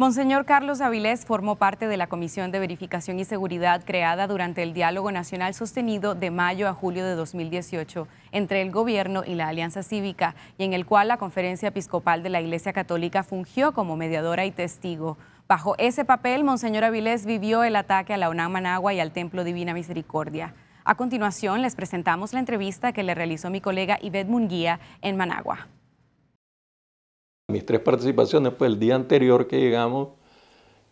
Monseñor Carlos Avilés formó parte de la Comisión de Verificación y Seguridad creada durante el diálogo nacional sostenido de mayo a julio de 2018 entre el Gobierno y la Alianza Cívica, y en el cual la Conferencia Episcopal de la Iglesia Católica fungió como mediadora y testigo. Bajo ese papel, Monseñor Avilés vivió el ataque a la UNAM Managua y al Templo Divina Misericordia. A continuación, les presentamos la entrevista que le realizó mi colega Yvette Munguía en Managua. Mis tres participaciones, pues el día anterior que llegamos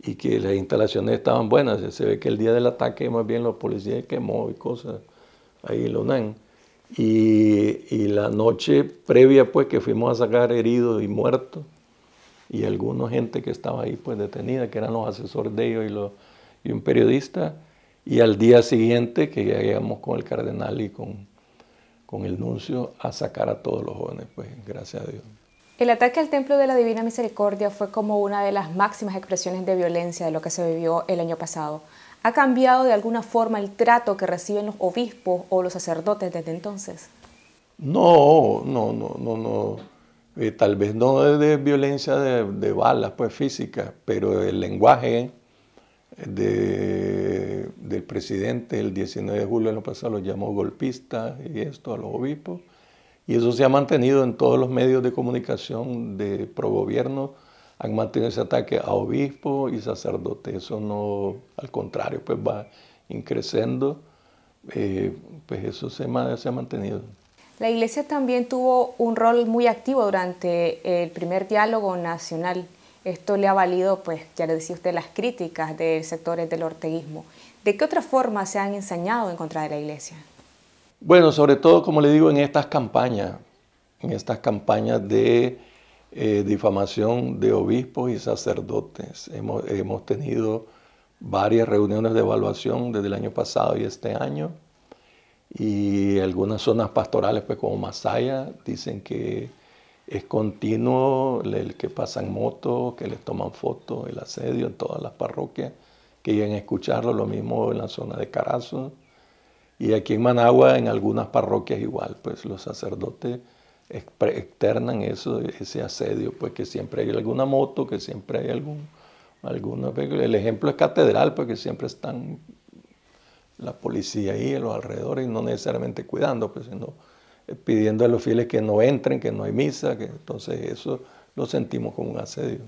y que las instalaciones estaban buenas, se ve que el día del ataque más bien los policías quemó y cosas ahí en Lunán Y, y la noche previa, pues que fuimos a sacar heridos y muertos y alguna gente que estaba ahí, pues detenida, que eran los asesores de ellos y, un periodista. Y al día siguiente, que llegamos con el cardenal y con, con el nuncio a sacar a todos los jóvenes, pues gracias a Dios. El ataque al Templo de la Divina Misericordia fue como una de las máximas expresiones de violencia de lo que se vivió el año pasado. ¿Ha cambiado de alguna forma el trato que reciben los obispos o los sacerdotes desde entonces? No, no, no, no, no. Eh, tal vez no de violencia de, balas, pues pero el lenguaje eh, del presidente el 19 de julio del año pasado lo llamó golpista y esto a los obispos. Y eso se ha mantenido en todos los medios de comunicación de pro-gobierno, Han mantenido ese ataque a obispo y sacerdotes. Eso no, al contrario, pues va increciendo. Eh, pues eso se, se ha mantenido. La Iglesia también tuvo un rol muy activo durante el primer diálogo nacional. Esto le ha valido, pues ya lo decía usted, las críticas de sectores del orteguismo. ¿De qué otra forma se han ensañado en contra de la Iglesia? Bueno, sobre todo, como le digo, en estas campañas, en estas campañas de eh, difamación de obispos y sacerdotes. Hemos, tenido varias reuniones de evaluación desde el año pasado y este año, y algunas zonas pastorales, pues como Masaya, dicen que es continuo el que pasan motos, que les toman fotos, el asedio en todas las parroquias, que llegan a escucharlo, lo mismo en la zona de Carazo y aquí en Managua, en algunas parroquias igual, pues los sacerdotes externan eso, ese asedio, pues que siempre hay alguna moto, que siempre hay algún, alguna... Pues, el ejemplo es catedral, porque que siempre están la policía ahí, en los alrededores, y no necesariamente cuidando, pues, sino pidiendo a los fieles que no entren, que no hay misa, que entonces eso lo sentimos como un asedio.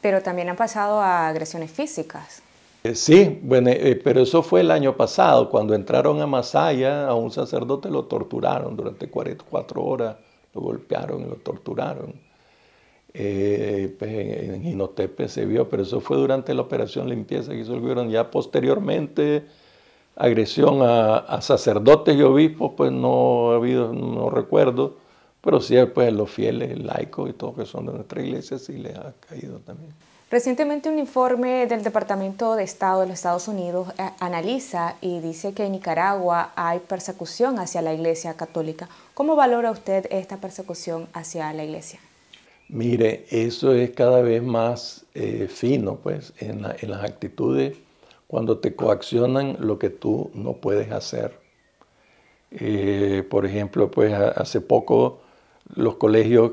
Pero también han pasado a agresiones físicas. Eh, sí, bueno, eh, pero eso fue el año pasado, cuando entraron a Masaya, a un sacerdote lo torturaron durante 44 horas, lo golpearon y lo torturaron. Eh, pues, en, en se vio, pero eso fue durante la operación limpieza que hizo el gobierno. Ya posteriormente, agresión a, sacerdotes y obispos, pues no ha habido, no recuerdo, pero sí, pues los fieles laicos y todos que son de nuestra iglesia, sí les ha caído también. Recientemente un informe del Departamento de Estado de los Estados Unidos eh, analiza y dice que en Nicaragua hay persecución hacia la Iglesia Católica. ¿Cómo valora usted esta persecución hacia la Iglesia? Mire, eso es cada vez más eh, fino, pues, en, las actitudes, cuando te coaccionan lo que tú no puedes hacer. Eh, por ejemplo, pues hace poco los colegios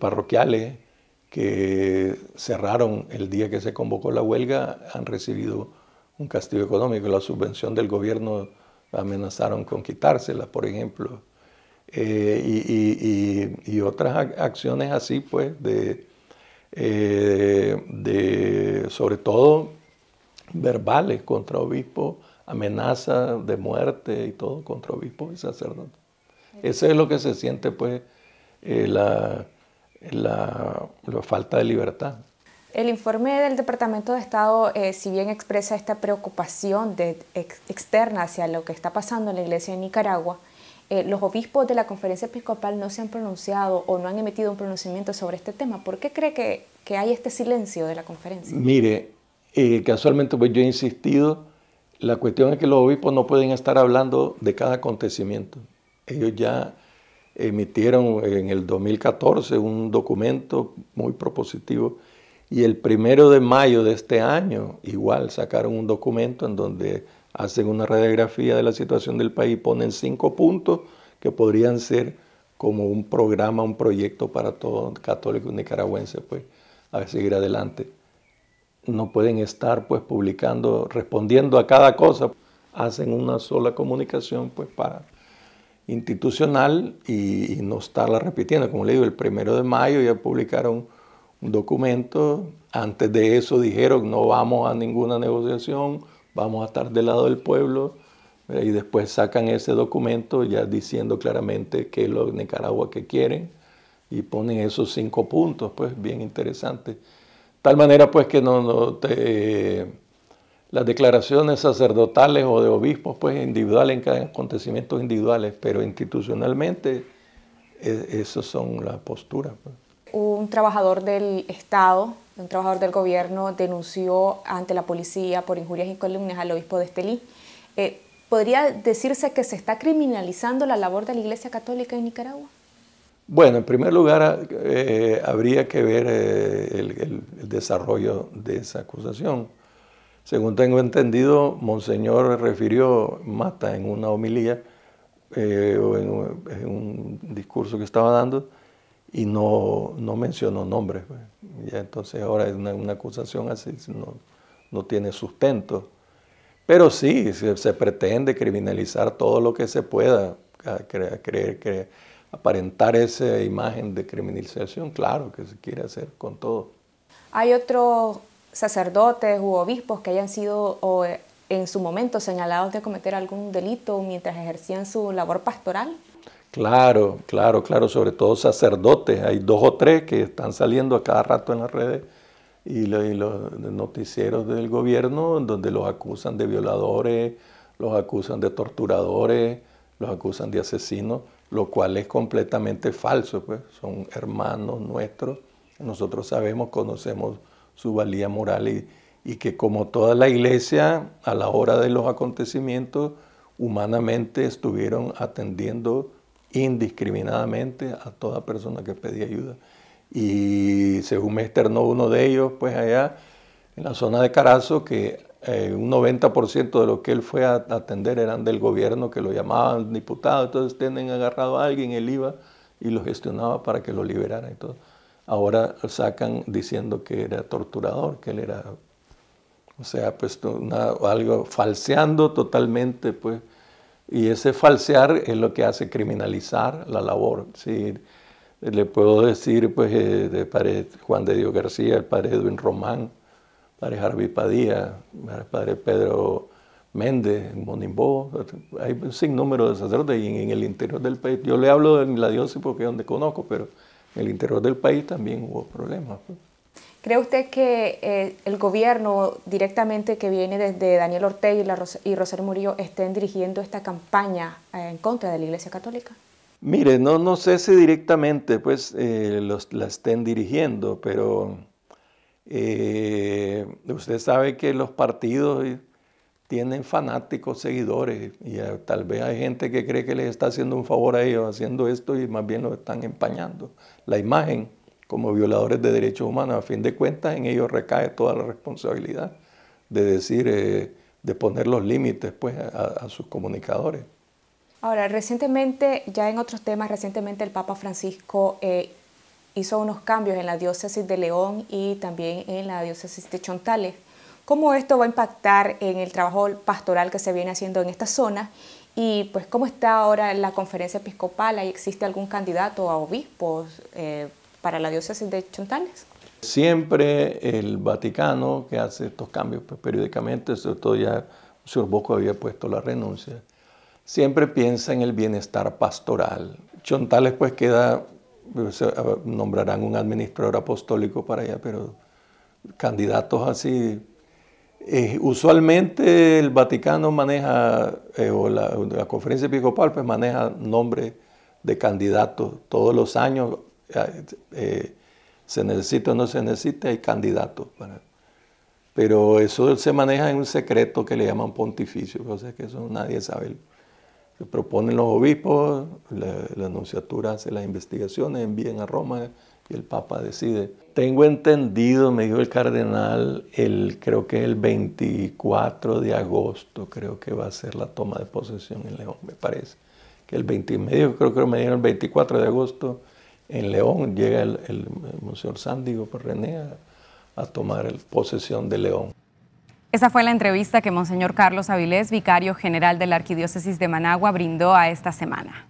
parroquiales que cerraron el día que se convocó la huelga han recibido un castigo económico. La subvención del gobierno amenazaron con quitársela, por ejemplo. Eh, y, y, otras acciones así, pues, de, eh, de, sobre todo verbales contra obispos, amenaza de muerte y todo contra obispos y sacerdotes. Eso es lo que se siente, pues, eh, la la, falta de libertad. El informe del Departamento de Estado, eh, si bien expresa esta preocupación externa hacia lo que está pasando en la Iglesia de Nicaragua, eh, los obispos de la conferencia episcopal no se han pronunciado o no han emitido un pronunciamiento sobre este tema. ¿Por qué cree que, hay este silencio de la conferencia? Mire, eh, casualmente pues, yo he insistido, la cuestión es que los obispos no pueden estar hablando de cada acontecimiento. Ellos ya emitieron en el 2014 un documento muy propositivo y el primero de mayo de este año igual sacaron un documento en donde hacen una radiografía de la situación del país, ponen cinco puntos que podrían ser como un programa, un proyecto para todo católico nicaragüense, pues, a seguir adelante. No pueden estar, pues, publicando, respondiendo a cada cosa. Hacen una sola comunicación, pues, para institucional y, no estarla repitiendo. Como le digo, el primero de mayo ya publicaron un documento, antes de eso dijeron no vamos a ninguna negociación, vamos a estar del lado del pueblo, eh, y después sacan ese documento ya diciendo claramente qué es lo de Nicaragua que quieren y ponen esos cinco puntos, pues bien interesante. Tal manera pues que no te, eh, las declaraciones sacerdotales o de obispos, pues individuales en cada acontecimientos individuales, pero institucionalmente e, esas son las posturas. Pues. Un trabajador del Estado, un trabajador del gobierno, denunció ante la policía por injurias y columnas al obispo de Estelí. Eh, ¿Podría decirse que se está criminalizando la labor de la Iglesia Católica en Nicaragua? Bueno, en primer lugar, eh, habría que ver eh, el, desarrollo de esa acusación. Según tengo entendido, Monseñor refirió Mata en una homilía eh, en un, discurso que estaba dando y no, no mencionó nombres. Pues. y entonces ahora es una, acusación así, no, no tiene sustento. Pero sí, se, pretende criminalizar todo lo que se pueda, creer, creer, aparentar esa imagen de criminalización, claro que se quiere hacer con todo. Hay otro sacerdotes u obispos que hayan sido eh, en su momento señalados de cometer algún delito mientras ejercían su labor pastoral? Claro, claro, claro, sobre todo sacerdotes. Hay dos o tres que están saliendo a cada rato en las redes y los, noticieros del gobierno donde los acusan de violadores, los acusan de torturadores, los acusan de asesinos, lo cual es completamente falso, pues son hermanos nuestros. Nosotros sabemos, conocemos su valía moral y, que como toda la iglesia, a la hora de los acontecimientos, humanamente estuvieron atendiendo indiscriminadamente a toda persona que pedía ayuda. Y según me externó uno de ellos, pues allá en la zona de Carazo, que eh, un 90% de lo que él fue a atender eran del gobierno, que lo llamaban diputado, entonces tienen agarrado a alguien, él iba y lo gestionaba para que lo liberaran y todo ahora sacan diciendo que era torturador, que él era, o sea, pues algo falseando totalmente, pues, y ese falsear es lo que hace criminalizar la labor. Sí, le puedo decir, pues, eh, de padre Juan de Dios García, el padre Edwin Román, padre Harvey Padilla, el padre Pedro Méndez, Monimbó, hay un sinnúmero de sacerdotes en, el interior del país. Yo le hablo de la diócesis porque es donde conozco, pero en el interior del país también hubo problemas. Pues. ¿Cree usted que eh, el gobierno directamente que viene desde Daniel Ortega y, y Rosario Murillo estén dirigiendo esta campaña eh, en contra de la Iglesia Católica? Mire, no, no sé si directamente pues eh, la estén dirigiendo, pero usted sabe que los partidos tienen fanáticos, seguidores, y eh, tal vez hay gente que cree que les está haciendo un favor a ellos haciendo esto y más bien lo están empañando. La imagen como violadores de derechos humanos, a fin de cuentas en ellos recae toda la responsabilidad de decir, eh, de poner los límites pues, a, sus comunicadores. Ahora, recientemente, ya en otros temas, recientemente el Papa Francisco eh, hizo unos cambios en la diócesis de León y también en la diócesis de Chontales cómo esto va a impactar en el trabajo pastoral que se viene haciendo en esta zona y pues cómo está ahora la conferencia episcopal, ¿Hay existe algún candidato a obispos eh, para la diócesis de Chontales? Siempre el Vaticano que hace estos cambios pues, periódicamente, sobre todo ya su Bosco había puesto la renuncia, siempre piensa en el bienestar pastoral. Chontales pues queda, nombrarán un administrador apostólico para allá, pero candidatos así eh, usualmente el Vaticano maneja, eh, o la, conferencia episcopal, pues maneja nombres de candidatos. Todos los años eh, se necesita o no se necesita, hay candidatos. Pero eso se maneja en un secreto que le llaman pontificio, o sea que eso nadie sabe proponen los obispos, la, enunciatura hace las investigaciones, envían a Roma y el Papa decide. Tengo entendido, me dijo el cardenal, el, creo que el 24 de agosto, creo que va a ser la toma de posesión en León, me parece. Que el creo que me el 24 de agosto en León, llega el, el, Monseñor Sándigo por René a, a tomar el, posesión de León. Esa fue la entrevista que Monseñor Carlos Avilés, vicario general de la Arquidiócesis de Managua, brindó a esta semana.